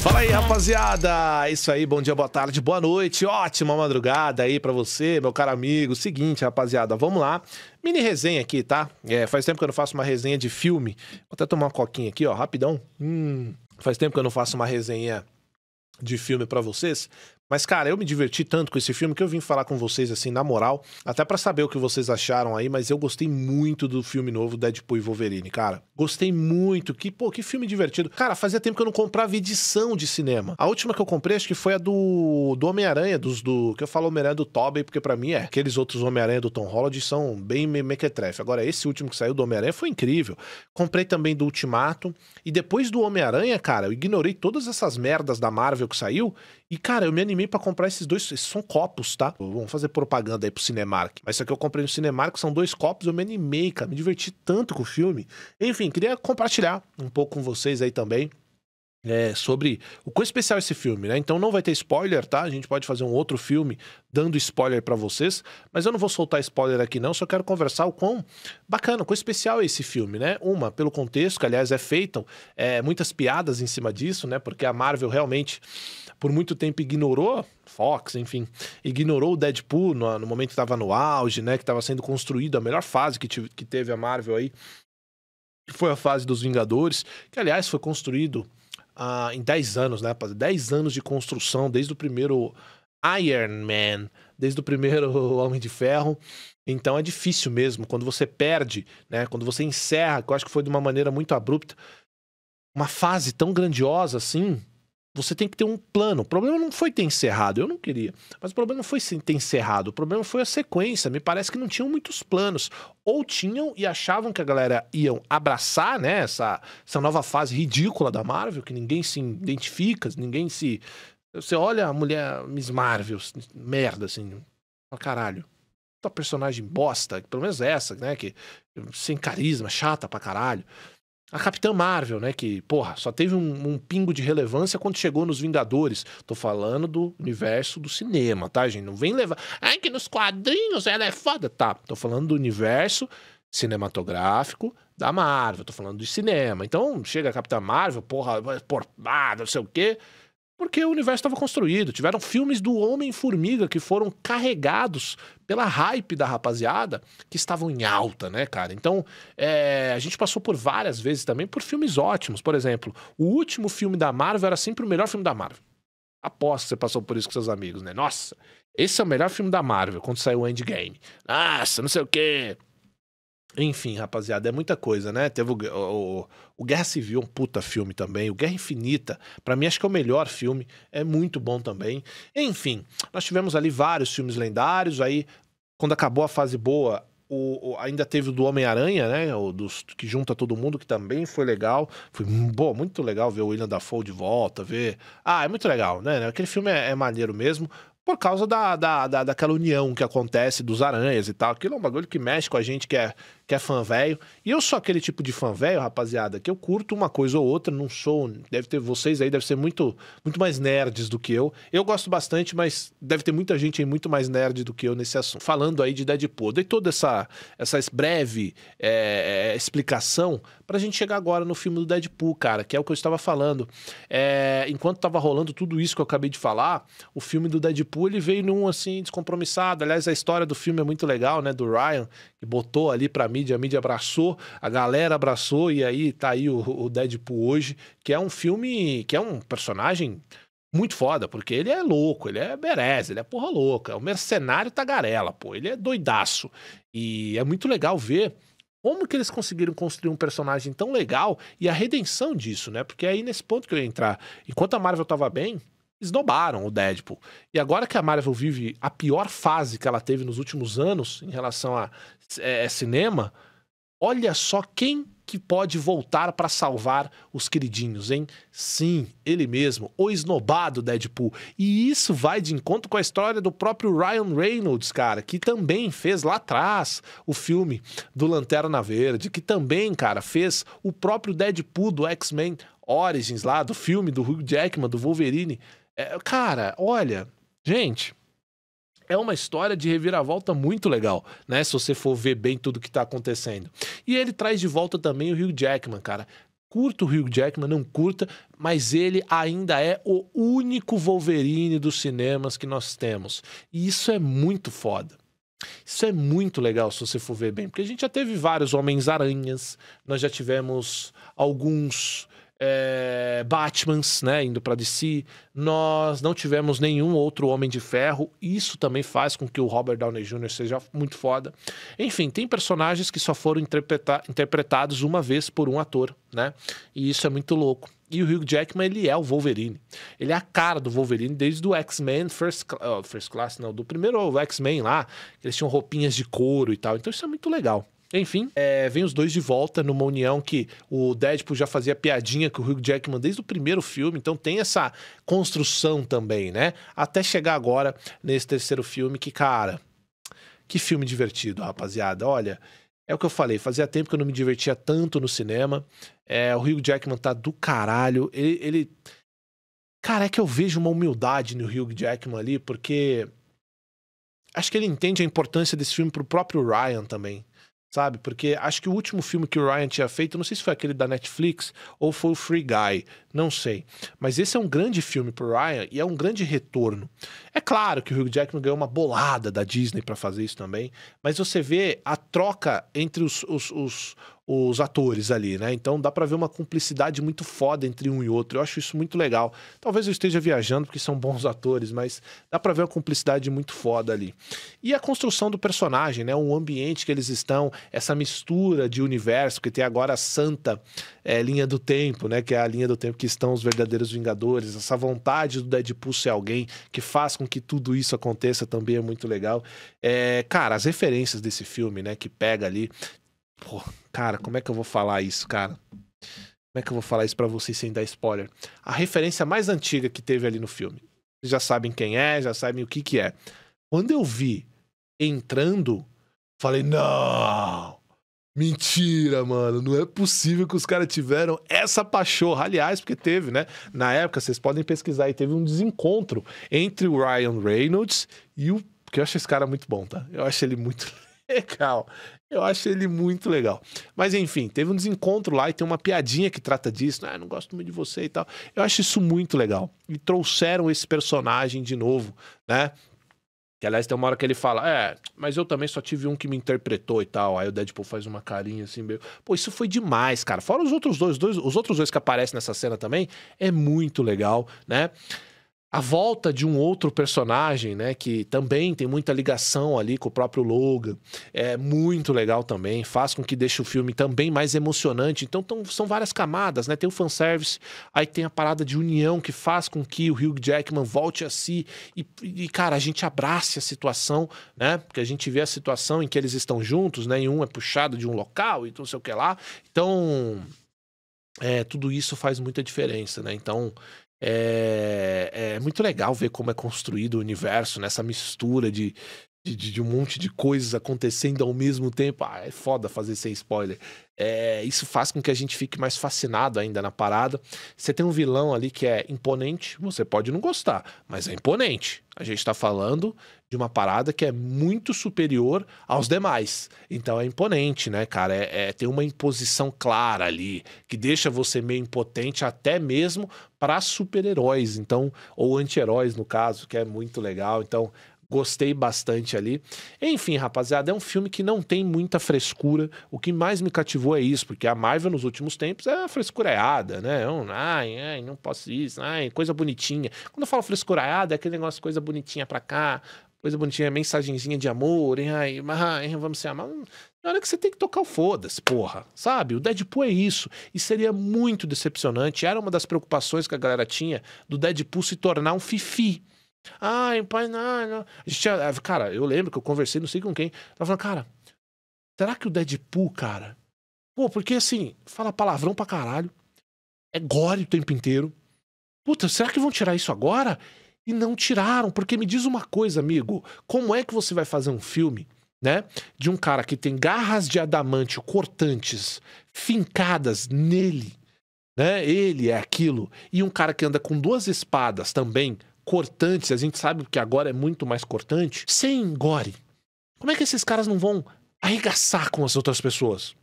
Fala aí, rapaziada! Isso aí, bom dia, boa tarde, boa noite, ótima madrugada aí para você, meu caro amigo. Seguinte, rapaziada, vamos lá. Mini resenha aqui, tá? É, faz tempo que eu não faço uma resenha de filme. Vou até tomar uma coquinha aqui, ó, rapidão. Hum, faz tempo que eu não faço uma resenha de filme para vocês. Mas, cara, eu me diverti tanto com esse filme que eu vim falar com vocês, assim, na moral, até para saber o que vocês acharam aí, mas eu gostei muito do filme novo Deadpool e Wolverine, cara. Gostei muito. Que, pô, que filme divertido. Cara, fazia tempo que eu não comprava edição de cinema. A última que eu comprei, acho que foi a do, do Homem-Aranha, dos do. Que eu falo Homem-Aranha do Tobey, porque para mim é. Aqueles outros Homem-Aranha do Tom Holland são bem me mequetrefe. Agora, esse último que saiu do Homem-Aranha foi incrível. Comprei também do Ultimato. E depois do Homem-Aranha, cara, eu ignorei todas essas merdas da Marvel que saiu. E, cara, eu me animei e para comprar esses dois. Esses são copos, tá? Vamos fazer propaganda aí pro Cinemark. Mas isso aqui eu comprei no Cinemark, são dois copos, eu me animei, cara. Me diverti tanto com o filme. Enfim, queria compartilhar um pouco com vocês aí também. É, sobre o quão especial é esse filme, né? Então não vai ter spoiler, tá? A gente pode fazer um outro filme dando spoiler para vocês, mas eu não vou soltar spoiler aqui não, só quero conversar o quão bacana, o quão especial é esse filme, né? Uma, pelo contexto, que aliás é feito, é, muitas piadas em cima disso, né? Porque a Marvel realmente por muito tempo ignorou, Fox, enfim, ignorou o Deadpool no, no momento que estava no auge, né? Que estava sendo construído a melhor fase que, tive, que teve a Marvel aí, que foi a fase dos Vingadores, que aliás foi construído ah, em 10 anos, né, rapaz? 10 anos de construção, desde o primeiro Iron Man, desde o primeiro Homem de Ferro. Então é difícil mesmo, quando você perde, né? Quando você encerra, que eu acho que foi de uma maneira muito abrupta, uma fase tão grandiosa assim, você tem que ter um plano. O problema não foi ter encerrado, eu não queria. Mas o problema não foi ter encerrado, o problema foi a sequência. Me parece que não tinham muitos planos. Ou tinham e achavam que a galera iam abraçar né, essa, essa nova fase ridícula da Marvel, que ninguém se identifica, ninguém se. Você olha a mulher Miss Marvel, merda, assim. Pra caralho personagem bosta, pelo menos essa, né? Que, sem carisma, chata pra caralho. A Capitã Marvel, né? Que, porra, só teve um, um, pingo de relevância quando chegou nos Vingadores. Tô falando do universo do cinema, tá, gente? Não vem levar. Ai, que nos quadrinhos ela é foda. Tá, tô falando do universo cinematográfico da Marvel. Tô falando de cinema. Então, chega a Capitã Marvel, porra, porra, ah, não sei o quê porque o universo estava construído. Tiveram filmes do Homem-Formiga que foram carregados pela hype da rapaziada, que estavam em alta, né, cara? Então, é, a gente passou por várias vezes também por filmes ótimos. Por exemplo, o último filme da Marvel era sempre o melhor filme da Marvel. Aposto que você passou por isso com seus amigos, né? Nossa, esse é o melhor filme da Marvel, quando saiu o Endgame. Nossa, não sei o quê. Enfim, rapaziada, é muita coisa, né? Teve o, o, o Guerra Civil, um puta filme também. O Guerra Infinita, para mim, acho que é o melhor filme. É muito bom também. Enfim, nós tivemos ali vários filmes lendários. Aí, quando acabou a fase boa, o, o, ainda teve o do Homem-Aranha, né? O dos, que junta todo mundo, que também foi legal. Foi bom, muito legal ver o William Dafoe de volta, ver. Ah, é muito legal, né? Aquele filme é, é maneiro mesmo. Por causa da, da, da, daquela união que acontece dos aranhas e tal. Aquilo é um bagulho que mexe com a gente, que é que é fã velho. E eu sou aquele tipo de fã velho, rapaziada, que eu curto uma coisa ou outra, não sou. Deve ter vocês aí, deve ser muito, muito mais nerds do que eu. Eu gosto bastante, mas deve ter muita gente aí muito mais nerd do que eu nesse assunto. Falando aí de Deadpool. Dei toda essa, essa breve é, é, explicação pra gente chegar agora no filme do Deadpool, cara, que é o que eu estava falando. É, enquanto tava rolando tudo isso que eu acabei de falar, o filme do Deadpool ele veio num assim, descompromissado. Aliás, a história do filme é muito legal, né? Do Ryan, que botou ali pra mim mídia, a mídia abraçou, a galera abraçou, e aí tá aí o, o Deadpool hoje, que é um filme, que é um personagem muito foda, porque ele é louco, ele é berez, ele é porra louca, é um mercenário tagarela, pô, ele é doidaço. E é muito legal ver como que eles conseguiram construir um personagem tão legal e a redenção disso, né? Porque é aí nesse ponto que eu ia entrar, enquanto a Marvel tava bem, esnobaram o Deadpool. E agora que a Marvel vive a pior fase que ela teve nos últimos anos em relação a é, é, cinema, olha só quem que pode voltar para salvar os queridinhos, hein? Sim, ele mesmo, o esnobado Deadpool. E isso vai de encontro com a história do próprio Ryan Reynolds, cara, que também fez lá atrás o filme do Lanterna Verde, que também, cara, fez o próprio Deadpool do X-Men Origins lá, do filme do Hugh Jackman, do Wolverine. É, cara, olha, gente, é uma história de reviravolta muito legal, né? Se você for ver bem tudo que tá acontecendo. E ele traz de volta também o Hugh Jackman, cara. Curta o Hugh Jackman, não curta, mas ele ainda é o único Wolverine dos cinemas que nós temos. E isso é muito foda. Isso é muito legal se você for ver bem, porque a gente já teve vários Homens-Aranhas, nós já tivemos alguns é, Batmans, né, indo para DC. Nós não tivemos nenhum outro Homem de Ferro. Isso também faz com que o Robert Downey Jr. seja muito foda. Enfim, tem personagens que só foram interpreta interpretados uma vez por um ator, né? E isso é muito louco. E o Hugh Jackman, ele é o Wolverine. Ele é a cara do Wolverine desde o X-Men First, uh, First Class, não, do primeiro X-Men lá. Eles tinham roupinhas de couro e tal. Então isso é muito legal. Enfim, é, vem os dois de volta numa união que o Deadpool já fazia piadinha com o Hugh Jackman desde o primeiro filme, então tem essa construção também, né? Até chegar agora nesse terceiro filme, que, cara, que filme divertido, rapaziada. Olha, é o que eu falei, fazia tempo que eu não me divertia tanto no cinema. É, o Hugh Jackman tá do caralho. Ele, ele. Cara, é que eu vejo uma humildade no Hugh Jackman ali, porque. Acho que ele entende a importância desse filme pro próprio Ryan também sabe? Porque acho que o último filme que o Ryan tinha feito, não sei se foi aquele da Netflix ou foi o Free Guy, não sei. Mas esse é um grande filme pro Ryan e é um grande retorno. É claro que o Hugh Jackman ganhou uma bolada da Disney para fazer isso também, mas você vê a troca entre os, os, os, os atores ali, né? Então dá para ver uma cumplicidade muito foda entre um e outro. Eu acho isso muito legal. Talvez eu esteja viajando porque são bons atores, mas dá para ver uma cumplicidade muito foda ali. E a construção do personagem, né? O ambiente que eles estão, essa mistura de universo que tem agora a santa é, linha do tempo, né? Que é a linha do tempo que que estão os verdadeiros Vingadores, essa vontade do Deadpool ser alguém que faz com que tudo isso aconteça também é muito legal. É, cara, as referências desse filme, né, que pega ali. Pô, cara, como é que eu vou falar isso, cara? Como é que eu vou falar isso para vocês sem dar spoiler? A referência mais antiga que teve ali no filme. Vocês já sabem quem é, já sabem o que que é. Quando eu vi entrando, falei: "Não! Mentira, mano. Não é possível que os caras tiveram essa pachorra. Aliás, porque teve, né? Na época, vocês podem pesquisar e teve um desencontro entre o Ryan Reynolds e o. Porque eu acho esse cara muito bom, tá? Eu acho ele muito legal. Eu acho ele muito legal. Mas enfim, teve um desencontro lá e tem uma piadinha que trata disso. Né? Ah, não gosto muito de você e tal. Eu acho isso muito legal. E trouxeram esse personagem de novo, né? Que aliás tem uma hora que ele fala, é, mas eu também só tive um que me interpretou e tal. Aí o Deadpool faz uma carinha assim, meio. Pô, isso foi demais, cara. Fora os outros dois, dois os outros dois que aparecem nessa cena também, é muito legal, né? a volta de um outro personagem, né, que também tem muita ligação ali com o próprio Logan, é muito legal também, faz com que deixe o filme também mais emocionante. Então tão, são várias camadas, né? Tem o fanservice, aí tem a parada de união que faz com que o Hugh Jackman volte a si e, e cara, a gente abrace a situação, né? Porque a gente vê a situação em que eles estão juntos, né? E um é puxado de um local e não sei o que lá. Então, é, tudo isso faz muita diferença, né? Então é, é muito legal ver como é construído o universo nessa né? mistura de, de, de, de, um monte de coisas acontecendo ao mesmo tempo. Ah, é foda fazer sem spoiler. É, isso faz com que a gente fique mais fascinado ainda na parada. Você tem um vilão ali que é imponente, você pode não gostar, mas é imponente. A gente está falando de uma parada que é muito superior aos demais. Então é imponente, né, cara? É, é tem uma imposição clara ali que deixa você meio impotente até mesmo para super-heróis, então ou anti-heróis no caso, que é muito legal. Então Gostei bastante ali. Enfim, rapaziada, é um filme que não tem muita frescura. O que mais me cativou é isso, porque a Marvel nos últimos tempos é frescureada, né? É um, ai, ai, não posso isso, ai, coisa bonitinha. Quando eu falo frescureada, é aquele negócio, coisa bonitinha pra cá, coisa bonitinha, mensagenzinha de amor, hein, ai, ai, vamos se amar. Na hora que você tem que tocar o foda-se, porra. Sabe? O Deadpool é isso. E seria muito decepcionante. Era uma das preocupações que a galera tinha do Deadpool se tornar um fifi. Ah, pai, não, eh, cara, eu lembro que eu conversei, não sei com quem. Tava falando, cara, será que o Deadpool, cara? Pô, porque assim, fala palavrão pra caralho. É gore o tempo inteiro. Puta, será que vão tirar isso agora? E não tiraram, porque me diz uma coisa, amigo. Como é que você vai fazer um filme, né? De um cara que tem garras de adamante cortantes fincadas nele, né? Ele é aquilo. E um cara que anda com duas espadas também cortantes, a gente sabe que agora é muito mais cortante, sem gore. Como é que esses caras não vão arregaçar com as outras pessoas?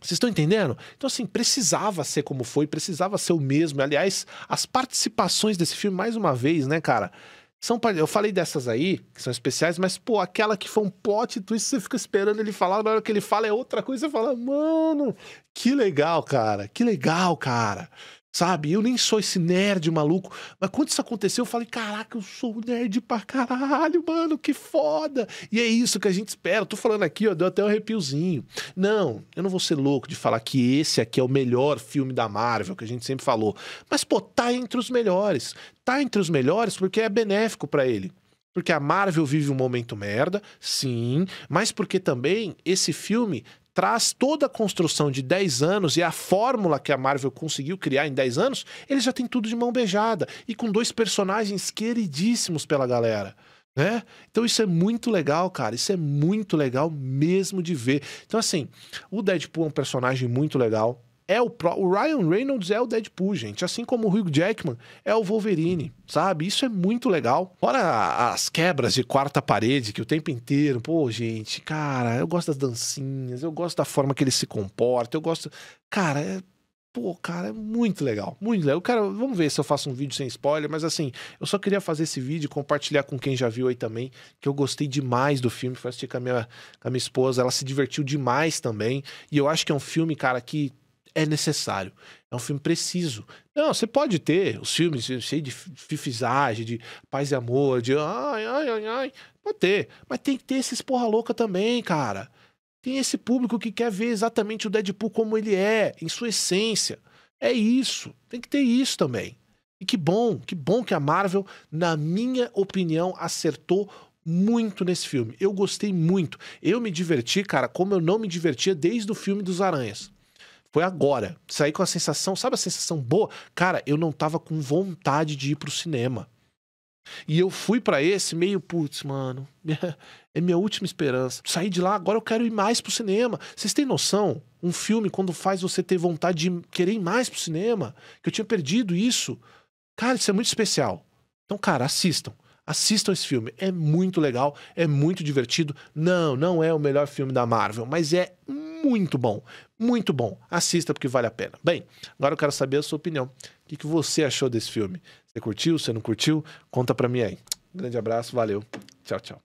Vocês estão entendendo? Então, assim, precisava ser como foi, precisava ser o mesmo. Aliás, as participações desse filme, mais uma vez, né, cara? São, eu falei dessas aí, que são especiais, mas, pô, aquela que foi um plot twist, você fica esperando ele falar, na hora que ele fala é outra coisa, você fala, mano, que legal, cara, que legal, cara. Sabe? Eu nem sou esse nerd maluco. Mas quando isso aconteceu, eu falei: caraca, eu sou nerd pra caralho, mano, que foda. E é isso que a gente espera. Eu tô falando aqui, ó, deu até um arrepiozinho. Não, eu não vou ser louco de falar que esse aqui é o melhor filme da Marvel, que a gente sempre falou. Mas, pô, tá entre os melhores. Tá entre os melhores porque é benéfico para ele. Porque a Marvel vive um momento merda, sim, mas porque também esse filme traz toda a construção de 10 anos e a fórmula que a Marvel conseguiu criar em 10 anos, ele já tem tudo de mão beijada e com dois personagens queridíssimos pela galera. Né? Então isso é muito legal, cara. Isso é muito legal mesmo de ver. Então, assim, o Deadpool é um personagem muito legal é o, pro... o Ryan Reynolds é o Deadpool, gente, assim como o Hugh Jackman é o Wolverine, sabe? Isso é muito legal. Fora as quebras de quarta parede que o tempo inteiro, pô, gente, cara, eu gosto das dancinhas, eu gosto da forma que ele se comporta, eu gosto, cara, é Pô, cara, é muito legal, muito legal. Cara, vamos ver se eu faço um vídeo sem spoiler, mas assim, eu só queria fazer esse vídeo compartilhar com quem já viu aí também, que eu gostei demais do filme. Foi assistir com a minha, com a minha esposa, ela se divertiu demais também. E eu acho que é um filme, cara, que é necessário. É um filme preciso. Não, você pode ter os filmes cheios de fifizagem, de paz e amor, de ai, ai, ai, ai. Pode ter. Mas tem que ter esses porra louca também, cara. Tem esse público que quer ver exatamente o Deadpool como ele é, em sua essência. É isso. Tem que ter isso também. E que bom, que bom que a Marvel, na minha opinião, acertou muito nesse filme. Eu gostei muito. Eu me diverti, cara, como eu não me divertia desde o filme dos Aranhas. Foi agora. Saí com a sensação, sabe a sensação boa? Cara, eu não tava com vontade de ir pro cinema. E eu fui para esse meio, putz, mano, é minha última esperança. Saí de lá, agora eu quero ir mais pro cinema. Vocês têm noção? Um filme, quando faz você ter vontade de querer ir mais pro cinema, que eu tinha perdido isso. Cara, isso é muito especial. Então, cara, assistam. Assistam esse filme. É muito legal, é muito divertido. Não, não é o melhor filme da Marvel, mas é muito bom. Muito bom. Assista porque vale a pena. Bem, agora eu quero saber a sua opinião. O que, que você achou desse filme? Você curtiu? Você não curtiu? Conta para mim aí. Um grande abraço, valeu. Tchau, tchau.